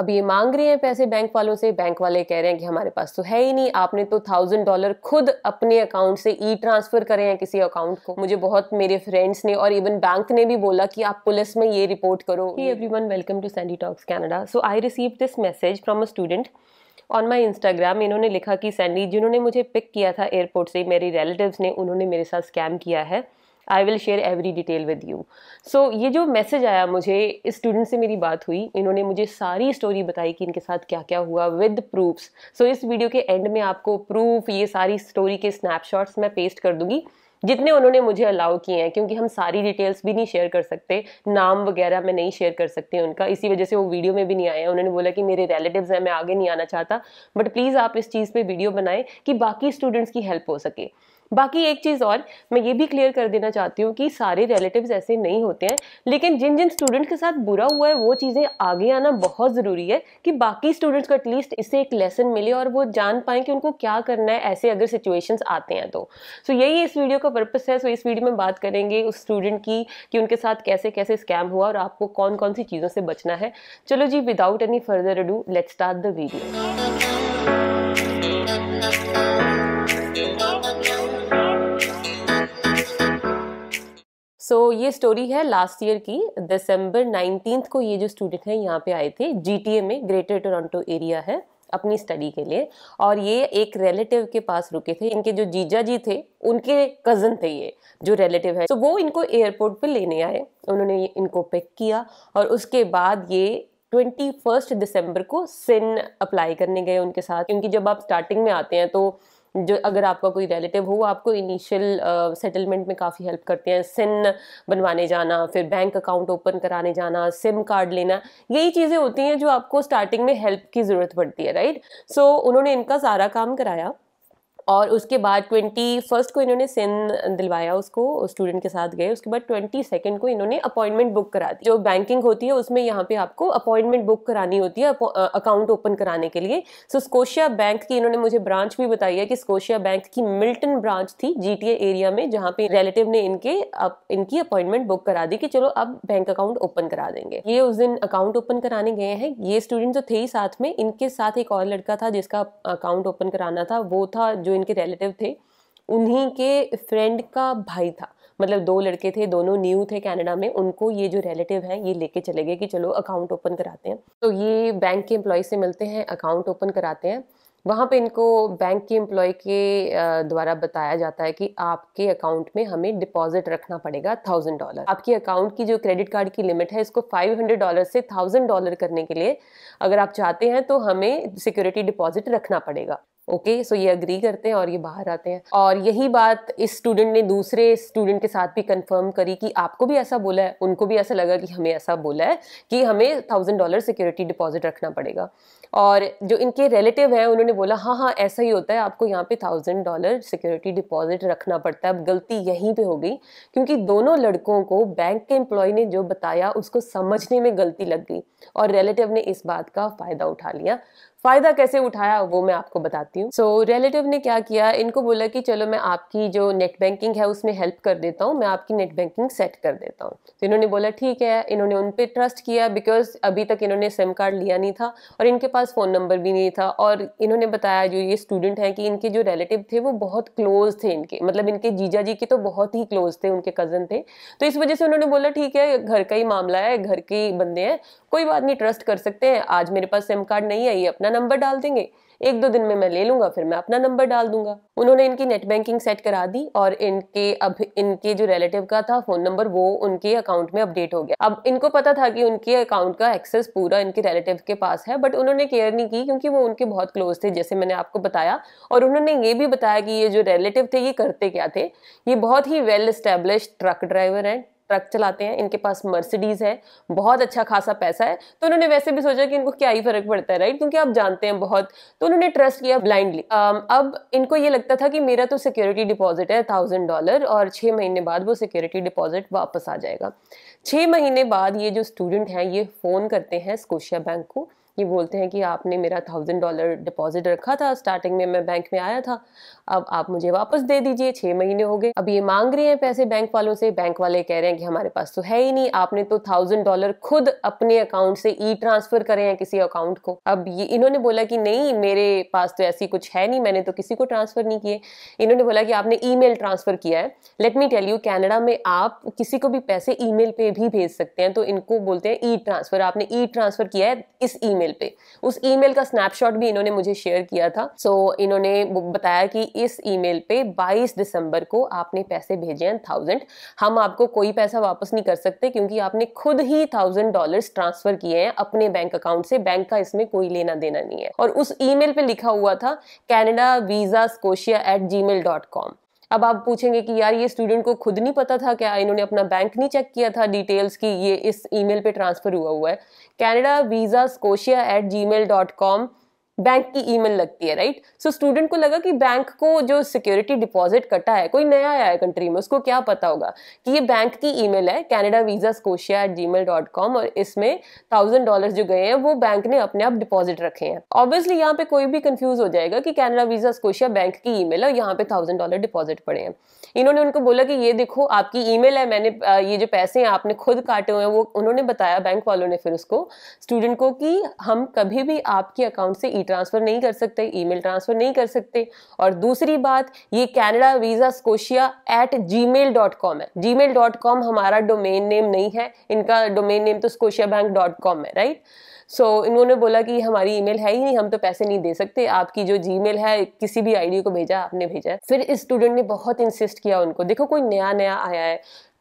अब ये मांग रही है पैसे बैंक वालों से बैंक वाले कह रहे हैं कि हमारे पास तो है ही नहीं आपने तो थाउजेंड डॉलर खुद अपने अकाउंट से ई ट्रांसफर करे हैं किसी अकाउंट को मुझे बहुत मेरे फ्रेंड्स ने और इवन बैंक ने भी बोला कि आप पुलिस में ये रिपोर्ट करो everyone welcome to Sandy Talks Canada so I receive this message from a student on my Instagram इन्होंने लिखा कि सैंडी जिन्होंने मुझे पिक किया था एयरपोर्ट से मेरी रिलेटिव्स ने उन्होंने मेरे साथ स्कैम किया है I will share every detail with you so ये जो मैसेज आया मुझे इस स्टूडेंट से मेरी बात हुई इन्होंने मुझे सारी स्टोरी बताई कि इनके साथ क्या क्या हुआ विद प्रूफ्स सो इस वीडियो के एंड में आपको प्रूफ ये सारी स्टोरी के स्नैपशॉट्स मैं पेस्ट कर दूंगी जितने उन्होंने मुझे अलाउ किए हैं क्योंकि हम सारी डिटेल्स भी नहीं शेयर कर सकते नाम वगैरह मैं नहीं शेयर कर सकती उनका इसी वजह से वो वीडियो में भी नहीं आया उन्होंने बोला कि मेरे रिलेटिव्स हैं मैं आगे नहीं आना चाहता बट प्लीज़ आप इस चीज़ पे वीडियो बनाएं कि बाकी स्टूडेंट्स की हेल्प हो सके बाकी एक चीज़ और मैं ये भी क्लियर कर देना चाहती हूँ कि सारे रिलेटिव्स ऐसे नहीं होते हैं लेकिन जिन जिन स्टूडेंट के साथ बुरा हुआ है वो चीज़ें आगे आना बहुत ज़रूरी है कि बाकी स्टूडेंट्स को एटलीस्ट इससे एक लेसन मिले और वो जान पाएँ कि उनको क्या करना है ऐसे अगर सिचुएशंस आते हैं तो सो so, यही इस वीडियो का पर्पस है सो so, इस वीडियो में बात करेंगे उस स्टूडेंट की कि उनके साथ कैसे कैसे स्कैम हुआ और आपको कौन कौन सी चीज़ों से बचना है चलो जी without any further ado let start the video so so, ये स्टोरी है लास्ट ईयर की दिसंबर नाइनटीन को ये जो स्टूडेंट हैं यहाँ पे आए थे जीटीए में ग्रेटर टोरंटो एरिया है अपनी स्टडी के लिए और ये एक रिलेटिव के पास रुके थे इनके जो जीजा जी थे उनके कज़न थे ये जो रिलेटिव है तो so, वो इनको एयरपोर्ट पे लेने आए उन्होंने इनको पिक किया और उसके बाद ये ट्वेंटी फर्स्ट दिसंबर को सिन अप्लाई करने गए उनके साथ क्योंकि जब आप स्टार्टिंग में आते हैं तो जो अगर आपका कोई रिलेटिव हो आपको इनिशियल सेटलमेंट में काफ़ी हेल्प करते हैं सिन बनवाने जाना फिर बैंक अकाउंट ओपन कराने जाना सिम कार्ड लेना यही चीज़ें होती हैं जो आपको स्टार्टिंग में हेल्प की ज़रूरत पड़ती है राइट सो so, उन्होंने इनका सारा काम कराया और उसके बाद ट्वेंटी फर्स्ट को इन्होंने सिन दिलवाया उसको स्टूडेंट के साथ गए उसके बाद ट्वेंटी सेकेंड को इन्होंने अपॉइंटमेंट बुक करा दी जो बैंकिंग होती है उसमें यहाँ पे आपको अपॉइंटमेंट बुक करानी होती है अकाउंट ओपन कराने के लिए सो so, स्कोशिया बैंक की इन्होंने मुझे ब्रांच भी बताई है कि स्कोशिया बैंक की मिल्टन ब्रांच थी जी एरिया में जहाँ पे रिलेटिव ने इनके अप, इनकी अपॉइंटमेंट बुक करा दी कि चलो अब बैंक अकाउंट ओपन करा देंगे ये उस दिन अकाउंट ओपन कराने गए हैं ये स्टूडेंट जो थे ही साथ में इनके साथ एक और लड़का था जिसका अकाउंट ओपन कराना था वो था जो जो इनके रिलेटिव थे उन्हीं के फ्रेंड का भाई था मतलब दो लड़के थे दोनों न्यू थे कनाडा में उनको ये जो रिलेटिव हैं ये लेके चले गए कि चलो अकाउंट ओपन कराते हैं तो ये बैंक के एम्प्लॉय से मिलते हैं अकाउंट ओपन कराते हैं वहाँ पे इनको बैंक के एम्प्लॉय के द्वारा बताया जाता है कि आपके अकाउंट में हमें डिपॉजिट रखना पड़ेगा थाउजेंड डॉलर आपके अकाउंट की जो क्रेडिट कार्ड की लिमिट है इसको फाइव हंड्रेड डॉलर से थाउजेंड डॉलर करने के लिए अगर आप चाहते हैं तो हमें सिक्योरिटी डिपॉजिट रखना पड़ेगा ओके सो ये अग्री करते हैं और ये बाहर आते हैं और यही बात इस स्टूडेंट ने दूसरे स्टूडेंट के साथ भी कंफर्म करी कि आपको भी ऐसा बोला है उनको भी ऐसा लगा कि हमें ऐसा बोला है कि हमें थाउजेंड डॉलर सिक्योरिटी डिपॉजिट रखना पड़ेगा और जो इनके रिलेटिव हैं उन्होंने बोला हाँ हाँ ऐसा ही होता है आपको यहाँ पे थाउजेंड डॉलर सिक्योरिटी डिपॉजिट रखना पड़ता है अब गलती यहीं पे हो गई क्योंकि दोनों लड़कों को बैंक के एम्प्लॉय ने जो बताया उसको समझने में गलती लग गई और रिलेटिव ने इस बात का फ़ायदा उठा लिया फायदा कैसे उठाया वो मैं आपको बताती हूँ सो so, रिलेटिव ने क्या किया इनको बोला कि चलो मैं आपकी जो नेट बैंकिंग है उसमें हेल्प कर देता हूँ मैं आपकी नेट बैंकिंग सेट कर देता हूँ तो इन्होंने बोला ठीक है इन्होंने उन पर ट्रस्ट किया बिकॉज अभी तक इन्होंने सिम कार्ड लिया नहीं था और इनके पास फ़ोन नंबर भी नहीं था और इन्होंने बताया जो ये स्टूडेंट हैं कि इनके जो रिलेटिव थे वो बहुत क्लोज थे इनके मतलब इनके जीजा जी के तो बहुत ही क्लोज थे उनके कज़न थे तो इस वजह से उन्होंने बोला ठीक है घर का ही मामला है घर के ही बंदे हैं कोई बात नहीं ट्रस्ट कर सकते हैं आज मेरे पास सिम कार्ड नहीं है ये अपना नंबर डाल देंगे एक दो दिन में मैं ले लूंगा फिर मैं अपना नंबर डाल दूंगा उन्होंने इनकी नेट बैंकिंग सेट करा दी और इनके अब इनके जो रिलेटिव का था फोन नंबर वो उनके अकाउंट में अपडेट हो गया अब इनको पता था कि उनके अकाउंट का एक्सेस पूरा इनके रिलेटिव के पास है बट उन्होंने केयर नहीं की क्योंकि वो उनके बहुत क्लोज थे जैसे मैंने आपको बताया और उन्होंने ये भी बताया कि ये जो रिलेटिव थे ये करते क्या थे ये बहुत ही वेल स्टेब्लिश ट्रक ड्राइवर हैं ट्रक चलाते हैं इनके पास मर्सिडीज़ है बहुत अच्छा खासा पैसा है तो उन्होंने वैसे भी सोचा कि इनको क्या ही फ़र्क पड़ता है राइट क्योंकि आप जानते हैं बहुत तो उन्होंने ट्रस्ट किया ब्लाइंडली अब इनको ये लगता था कि मेरा तो सिक्योरिटी डिपॉजिट है थाउजेंड डॉलर और छः महीने बाद वो सिक्योरिटी डिपॉजिट वापस आ जाएगा छः महीने बाद ये जो स्टूडेंट हैं ये फ़ोन करते हैं स्कोशिया बैंक को कि बोलते हैं कि आपने मेरा थाउजेंड डॉलर डिपॉजिट रखा था स्टार्टिंग में मैं बैंक में आया था अब आप मुझे वापस दे दीजिए छः महीने हो गए अब ये मांग रहे हैं पैसे बैंक वालों से बैंक वाले कह रहे हैं कि हमारे पास तो है ही नहीं आपने तो थाउजेंड डॉलर खुद अपने अकाउंट से ई ट्रांसफर करे हैं किसी अकाउंट को अब ये इन्होंने बोला कि नहीं मेरे पास तो ऐसी कुछ है नहीं मैंने तो किसी को ट्रांसफर नहीं किए इन्होंने बोला कि आपने ई ट्रांसफर किया है let me tell you Canada में आप किसी को भी पैसे ई पे भी भेज सकते हैं तो इनको बोलते हैं ई ट्रांसफर आपने ई ट्रांसफर किया है इस ई ईमेल पे उस ईमेल का स्नैपशॉट भी इन्होंने मुझे शेयर किया था सो so, इन्होंने बताया कि इस ईमेल पे 22 दिसंबर को आपने पैसे भेजे हैं थाउजेंड हम आपको कोई पैसा वापस नहीं कर सकते क्योंकि आपने खुद ही थाउजेंड डॉलर ट्रांसफर किए हैं अपने बैंक अकाउंट से बैंक का इसमें कोई लेना देना नहीं है और उस ई पे लिखा हुआ था Canada visa Scotia at Gmail dot com अब आप पूछेंगे कि यार ये स्टूडेंट को खुद नहीं पता था क्या इन्होंने अपना बैंक नहीं चेक किया था डिटेल्स की ये इस ईमेल पे ट्रांसफ़र हुआ हुआ है Canada visa Scotia at Gmail dot com bank की ईमेल लगती है राइट सो स्टूडेंट को लगा कि बैंक को जो सिक्योरिटी डिपॉजिट कटा है कोई नया आया है कंट्री में उसको क्या पता होगा कि ये बैंक की ईमेल है Canada visa Scotia at Gmail dot com और इसमें थाउजेंड डॉलर जो गए हैं वो बैंक ने अपने आप डिपॉजिट रखे हैं ऑब्वियसली यहाँ पे कोई भी कंफ्यूज हो जाएगा कि कैनेडा वीजा स्कोशिया बैंक की ईमेल है और यहाँ पे थाउजेंड डॉलर डिपॉजिट पड़े हैं इन्होंने उनको बोला कि ये देखो आपकी ईमेल है मैंने ये जो पैसे हैं आपने खुद काटे हुए हैं वो उन्होंने बताया बैंक वालों ने फिर उसको स्टूडेंट को कि हम कभी भी आपके अकाउंट से ई ट्रांसफ़र नहीं कर सकते ईमेल ट्रांसफ़र नहीं कर सकते और दूसरी बात ये Canada visa Scotia at Gmail dot com है जी मेल डॉट कॉम हमारा डोमेन नेम नहीं है इनका डोमेन नेम तो स्कोशिया बैंक डॉट कॉम है राइट सो so, इन्होंने बोला कि हमारी ईमेल है ही नहीं हम तो पैसे नहीं दे सकते आपकी जो जीमेल है किसी भी आईडी को भेजा आपने भेजा फिर इस स्टूडेंट ने बहुत इंसिस्ट किया उनको देखो कोई नया नया आया है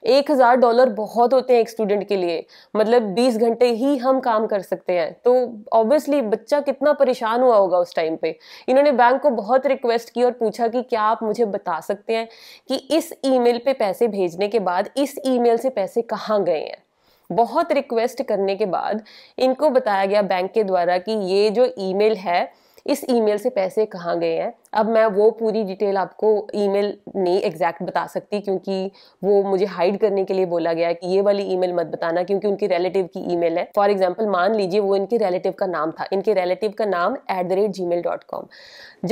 एक हज़ार डॉलर बहुत होते हैं एक स्टूडेंट के लिए मतलब बीस घंटे ही हम काम कर सकते हैं तो ऑब्वियसली बच्चा कितना परेशान हुआ होगा उस टाइम पे इन्होंने बैंक को बहुत रिक्वेस्ट की और पूछा कि क्या आप मुझे बता सकते हैं कि इस ईमेल पे पैसे भेजने के बाद इस ईमेल से पैसे कहाँ गए हैं बहुत रिक्वेस्ट करने के बाद इनको बताया गया बैंक के द्वारा कि ये जो ईमेल है इस ईमेल से पैसे कहाँ गए हैं अब मैं वो पूरी डिटेल आपको ईमेल नहीं एग्जैक्ट बता सकती क्योंकि वो मुझे हाइड करने के लिए बोला गया है कि ये वाली ईमेल मत बताना क्योंकि उनके रिलेटिव की ईमेल है फॉर एग्जांपल मान लीजिए वो इनके रिलेटिव का नाम था इनके रिलेटिव का नाम at the rate Gmail dot com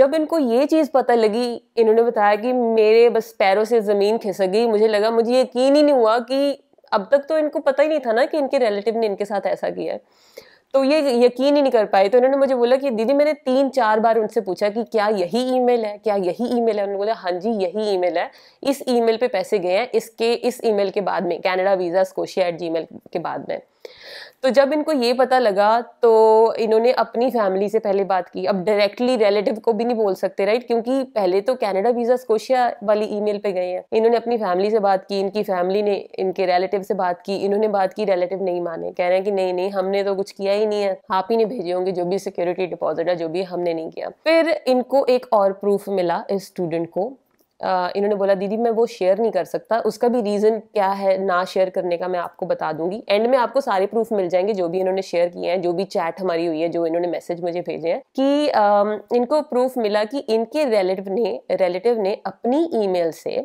जब इनको ये चीज़ पता लगी इन्होंने बताया कि मेरे बस पैरों से ज़मीन खिसक गई मुझे लगा मुझे यकीन ही नहीं हुआ कि अब तक तो इनको पता ही नहीं था ना कि इनके रिलेटिव ने इनके साथ ऐसा किया है तो ये यकीन ही नहीं कर पाए तो उन्होंने मुझे बोला कि दीदी मैंने तीन चार बार उनसे पूछा कि क्या यही ईमेल है क्या यही ईमेल है उन्होंने बोला हाँ जी यही ईमेल है इस ईमेल पे पैसे गए हैं इसके इस ईमेल के बाद में Canada visa Scotia at G के बाद में तो जब इनको ये पता लगा तो इन्होंने अपनी फैमिली से पहले बात की अब डायरेक्टली रिलेटिव को भी नहीं बोल सकते राइट क्योंकि पहले तो कैनेडा वीज़ा स्कोशिया वाली ईमेल पे गए हैं इन्होंने अपनी फैमिली से बात की इनकी फैमिली ने इनके रिलेटिव से बात की इन्होंने बात की रिलेटिव नहीं माने कह रहे हैं कि नहीं नहीं हमने तो कुछ किया ही नहीं है आप ही ने भेजे होंगे जो भी सिक्योरिटी डिपॉजिट है जो भी हमने नहीं किया फिर इनको एक और प्रूफ मिला इस स्टूडेंट को इन्होंने बोला दीदी मैं वो शेयर नहीं कर सकता उसका भी रीज़न क्या है ना शेयर करने का मैं आपको बता दूंगी एंड में आपको सारे प्रूफ मिल जाएंगे जो भी इन्होंने शेयर किए हैं जो भी चैट हमारी हुई है जो इन्होंने मैसेज मुझे भेजे हैं कि आ, इनको प्रूफ मिला कि इनके रिलेटिव ने रिलेटिव ने अपनी ईमेल से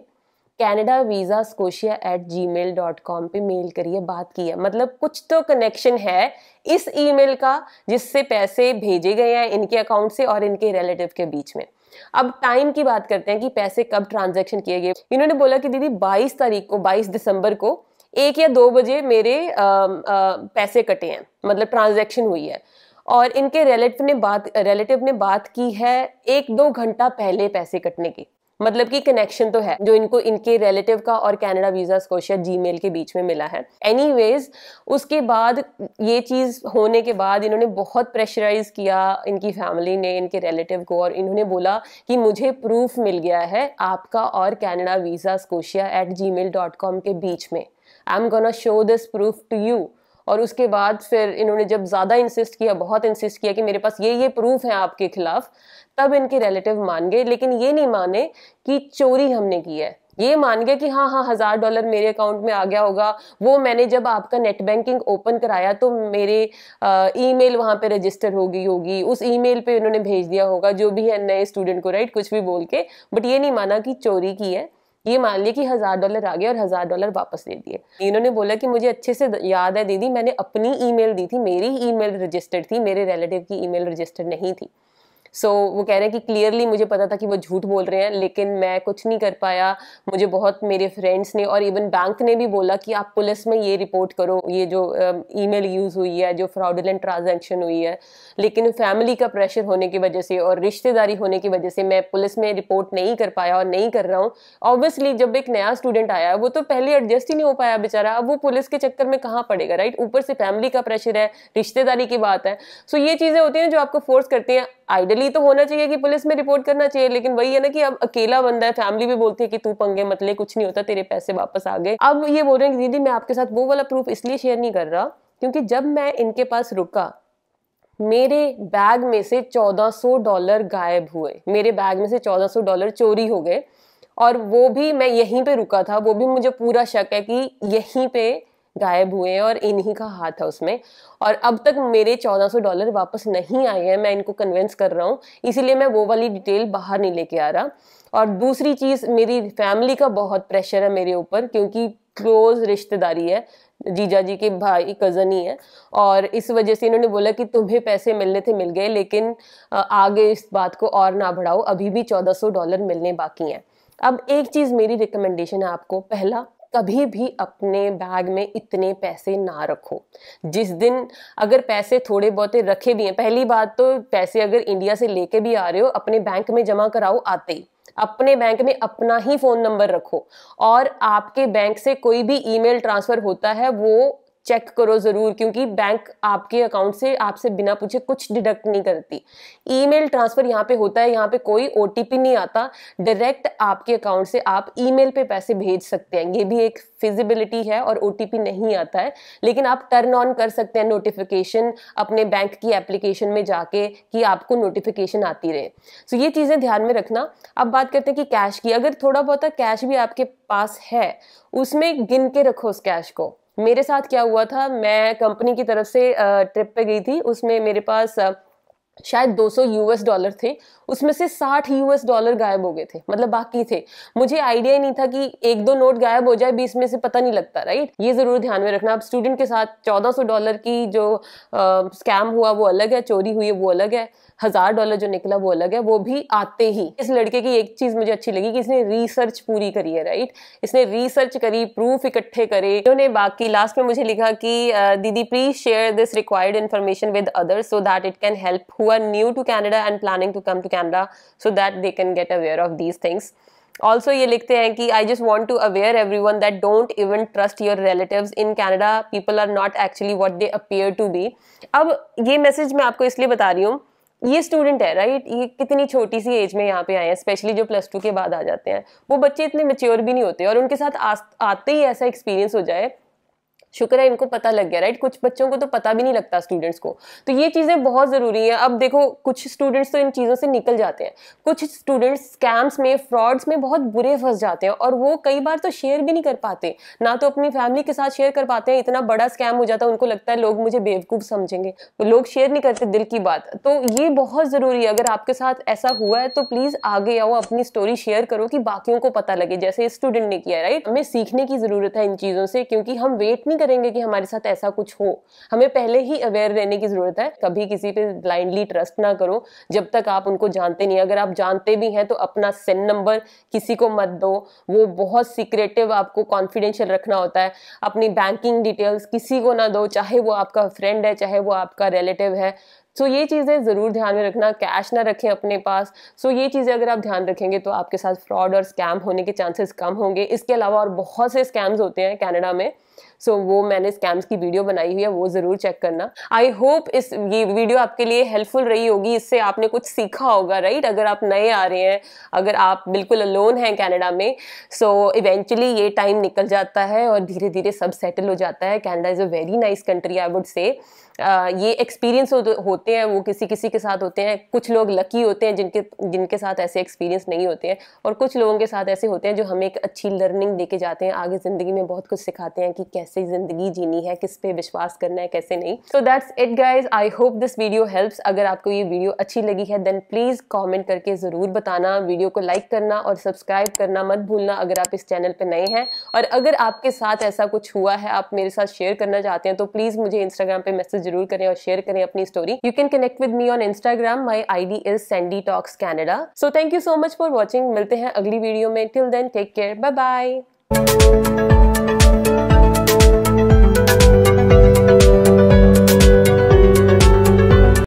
Canada visa Scotia at Gmail dot com पर मेल करिए बात की है मतलब कुछ तो कनेक्शन है इस ईमेल का जिससे पैसे भेजे गए हैं इनके अकाउंट से और इनके रिलेटिव के बीच में अब टाइम की बात करते हैं कि पैसे कब ट्रांजेक्शन किए गए इन्होंने बोला कि दीदी बाईस तारीख को बाईस दिसंबर को एक या दो बजे मेरे आ, आ, पैसे कटे हैं मतलब ट्रांजेक्शन हुई है और इनके रिलेटिव ने बात रिलेटिव ने बात की है एक दो घंटा पहले पैसे कटने की मतलब कि कनेक्शन तो है जो इनको इनके रिलेटिव का और कनाडा वीजा स्कोशिया जीमेल के बीच में मिला है एनीवेज उसके बाद ये चीज़ होने के बाद इन्होंने बहुत प्रेशराइज किया इनकी फैमिली ने इनके रिलेटिव को और इन्होंने बोला कि मुझे प्रूफ मिल गया है आपका और Canada visa Scotia at G के बीच में I am gonna show this proof to you और उसके बाद फिर इन्होंने जब ज़्यादा इंसिस्ट किया बहुत इंसिस्ट किया कि मेरे पास ये ये प्रूफ हैं आपके खिलाफ तब इनके रिलेटिव मान गए लेकिन ये नहीं माने कि चोरी हमने की है ये मान गए कि हाँ हाँ हज़ार डॉलर मेरे अकाउंट में आ गया होगा वो मैंने जब आपका नेट बैंकिंग ओपन कराया तो मेरे ई मेल वहाँ पे रजिस्टर हो गई होगी उस ई मेल पर इन्होंने भेज दिया होगा जो भी है नए स्टूडेंट को राइट कुछ भी बोल के बट ये नहीं माना कि चोरी की है ये मान लिया कि हज़ार डॉलर आ गया और हज़ार डॉलर वापस दे दिए इन्होंने बोला कि मुझे अच्छे से याद है दीदी मैंने अपनी ईमेल दी थी मेरी ईमेल रजिस्टर्ड थी मेरे रिलेटिव की ईमेल रजिस्टर्ड नहीं थी सो so, वो कह रहे हैं कि क्लियरली मुझे पता था कि वो झूठ बोल रहे हैं लेकिन मैं कुछ नहीं कर पाया मुझे बहुत मेरे फ्रेंड्स ने और इवन बैंक ने भी बोला कि आप पुलिस में ये रिपोर्ट करो ये जो ई uh, यूज़ हुई है जो फ्रॉडलेंट ट्रांजेक्शन हुई है लेकिन फैमिली का प्रेशर होने की वजह से और रिश्तेदारी होने की वजह से मैं पुलिस में रिपोर्ट नहीं कर पाया और नहीं कर रहा हूँ ऑब्वियसली जब एक नया स्टूडेंट आया वो तो पहले एडजस्ट ही नहीं हो पाया बेचारा अब वो पुलिस के चक्कर में कहाँ पड़ेगा राइट ऊपर से फैमिली का प्रेशर है रिश्तेदारी की बात है सो so, ये चीज़ें होती हैं जो आपको फोर्स करती हैं आइडली तो होना चाहिए कि पुलिस में रिपोर्ट करना चाहिए लेकिन वही है ना कि अब अकेला बंदा है फैमिली भी बोलती है कि तू पंगे मत ले कुछ नहीं होता तेरे पैसे वापस आ गए अब ये बोल रहे हैं दीदी मैं आपके साथ वो वाला प्रूफ इसलिए शेयर नहीं कर रहा क्योंकि जब मैं इनके पास रुका मेरे बैग में से 1400 डॉलर गायब हुए मेरे बैग में से 1400 डॉलर चोरी हो गए और वो भी मैं यहीं पे रुका था वो भी मुझे पूरा शक है कि यहीं पे गायब हुए हैं और इन्हीं का हाथ है उसमें और अब तक मेरे 1400 डॉलर वापस नहीं आए हैं मैं इनको कन्वेंस कर रहा हूँ इसीलिए मैं वो वाली डिटेल बाहर नहीं लेके आ रहा और दूसरी चीज़ मेरी फैमिली का बहुत प्रेशर है मेरे ऊपर क्योंकि क्लोज रिश्तेदारी है जीजा जी के भाई कज़न ही है और इस वजह से इन्होंने बोला कि तुम्हें पैसे मिलने थे मिल गए लेकिन आगे इस बात को और ना बढ़ाओ अभी भी 1400 डॉलर मिलने बाकी हैं अब एक चीज़ मेरी रिकमेंडेशन है आपको पहला कभी भी अपने बैग में इतने पैसे ना रखो जिस दिन अगर पैसे थोड़े बहुत रखे भी हैं पहली बात तो पैसे अगर इंडिया से लेके भी आ रहे हो अपने बैंक में जमा कराओ आते ही अपने बैंक में अपना ही फ़ोन नंबर रखो और आपके बैंक से कोई भी ईमेल ट्रांसफ़र होता है वो चेक करो ज़रूर क्योंकि बैंक आपके अकाउंट से आपसे बिना पूछे कुछ डिडक्ट नहीं करती ईमेल ट्रांसफ़र यहाँ पे होता है यहाँ पे कोई ओ नहीं आता डायरेक्ट आपके अकाउंट से आप ईमेल पे पैसे भेज सकते हैं ये भी एक फिजिबिलिटी है और ओ नहीं आता है लेकिन आप टर्न ऑन कर सकते हैं नोटिफिकेशन अपने बैंक की एप्लीकेशन में जाके कि आपको नोटिफिकेशन आती रहे सो ये चीज़ें ध्यान में रखना अब बात करते हैं कि कैश की अगर थोड़ा बहुत कैश भी आपके पास है उसमें गिन के रखो उस कैश को मेरे साथ क्या हुआ था मैं कंपनी की तरफ से ट्रिप पे गई थी उसमें मेरे पास शायद 200 यूएस डॉलर थे उसमें से 60 यूएस डॉलर गायब हो गए थे मतलब बाकी थे मुझे आइडिया ही नहीं था कि एक दो नोट गायब हो जाए बीस में से पता नहीं लगता राइट ये जरूर ध्यान में रखना आप स्टूडेंट के साथ 1400 डॉलर की जो आ, स्कैम हुआ वो अलग है चोरी हुई है वो अलग है हजार डॉलर जो निकला वो अलग है वो भी आते ही इस लड़के की एक चीज मुझे अच्छी लगी कि इसने रिसर्च पूरी करी है राइट इसने रिसर्च करी प्रूफ इकट्ठे करे इन्होंने बाकी लास्ट में मुझे लिखा कि दीदी please share this required information with others so that it can help who are new to Canada and planning to come to Canada so that they can get aware of these things also ये लिखते हैं कि I just want to aware everyone that don't even trust your relative in Canada people are not actually what they appear to be अब ये message मैं आपको इसलिए बता रही हूँ ये स्टूडेंट है राइट ये कितनी छोटी सी एज में यहाँ पे आए हैं स्पेशली जो प्लस टू के बाद आ जाते हैं वो बच्चे इतने मेच्योर भी नहीं होते और उनके साथ आते ही ऐसा एक्सपीरियंस हो जाए शुक्र है इनको पता लग गया राइट कुछ बच्चों को तो पता भी नहीं लगता स्टूडेंट्स को तो ये चीज़ें बहुत ज़रूरी हैं अब देखो कुछ स्टूडेंट्स तो इन चीज़ों से निकल जाते हैं कुछ स्टूडेंट्स स्कैम्स में फ्रॉड्स में बहुत बुरे फंस जाते हैं और वो कई बार तो शेयर भी नहीं कर पाते ना तो अपनी फैमिली के साथ शेयर कर पाते हैं इतना बड़ा स्कैम हो जाता है उनको लगता है लोग मुझे बेवकूफ़ समझेंगे तो लोग शेयर नहीं करते दिल की बात तो ये बहुत ज़रूरी है अगर आपके साथ ऐसा हुआ है तो प्लीज़ आगे आओ अपनी स्टोरी शेयर करो कि बाकियों को पता लगे जैसे स्टूडेंट ने किया राइट हमें सीखने की ज़रूरत है इन चीज़ों से क्योंकि हम वेट नहीं करेंगे कि हमारे साथ ऐसा कुछ हो हमें पहले ही अवेयर रहने की ज़रूरत है कभी किसी पे ब्लाइंडली ट्रस्ट ना करो जब तक आप उनको जानते नहीं अगर आप जानते भी हैं तो अपना सेन नंबर किसी को मत दो वो बहुत सीक्रेटिव आपको कॉन्फिडेंशियल रखना होता है अपनी बैंकिंग डिटेल्स किसी को ना दो चाहे वो आपका फ्रेंड है चाहे वो आपका रिलेटिव है सो so, ये चीज़ें ज़रूर ध्यान में रखना कैश ना रखें अपने पास सो so, ये चीज़ें अगर आप ध्यान रखेंगे तो आपके साथ फ्रॉड और स्कैम होने के चांसेस कम होंगे इसके अलावा और बहुत से स्कैम्स होते हैं कनाडा में सो so, वो मैंने स्कैम्स की वीडियो बनाई हुई है वो ज़रूर चेक करना आई होप इस ये वीडियो आपके लिए हेल्पफुल रही होगी इससे आपने कुछ सीखा होगा राइट अगर आप नए आ रहे हैं अगर आप बिल्कुल अलोन हैं कनाडा में सो so, इवेंचुअली ये टाइम निकल जाता है और धीरे धीरे सब सेटल हो जाता है Canada is a very nice country I would say ये एक्सपीरियंस हो, होते हैं वो किसी किसी के साथ होते हैं कुछ लोग लकी होते हैं जिनके जिनके साथ ऐसे एक्सपीरियंस नहीं होते हैं और कुछ लोगों के साथ ऐसे होते हैं जो हमें एक अच्छी लर्निंग दे जाते हैं आगे ज़िंदगी में बहुत कुछ सिखाते हैं कि कि कैसे ज़िंदगी जीनी है किस पे विश्वास करना है कैसे नहीं so that's it guys I hope this video helps अगर आपको ये वीडियो अच्छी लगी है देन प्लीज़ कॉमेंट करके ज़रूर बताना वीडियो को लाइक करना और सब्सक्राइब करना मत भूलना अगर आप इस चैनल पर नए हैं और अगर आपके साथ ऐसा कुछ हुआ है आप मेरे साथ शेयर करना चाहते हैं तो प्लीज़ मुझे इंस्टाग्राम पर मैसेज जरूर करें और शेयर करें अपनी story you can connect with me on Instagram my I D is Sandy Talks Canada so thank you so much for watching मिलते हैं अगली वीडियो में till then take care bye bye